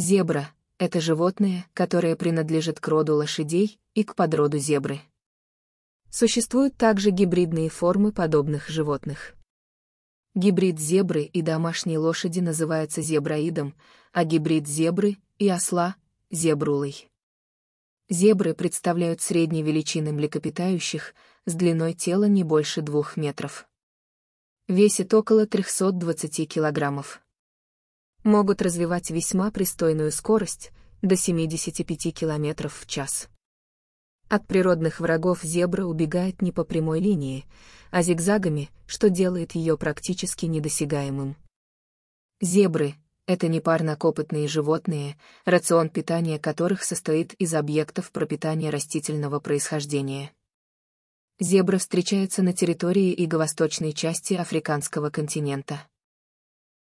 Зебра — это животное, которое принадлежит к роду лошадей и к подроду зебры. Существуют также гибридные формы подобных животных. Гибрид зебры и домашней лошади называется зеброидом, а гибрид зебры и осла — зебрулой. Зебры представляют средней величины млекопитающих с длиной тела не больше двух метров. Весит около 320 килограммов могут развивать весьма пристойную скорость до 75 км в час. От природных врагов зебра убегает не по прямой линии, а зигзагами, что делает ее практически недосягаемым. Зебры — это непарнокопытные животные, рацион питания которых состоит из объектов пропитания растительного происхождения. Зебра встречается на территории иго восточной части африканского континента.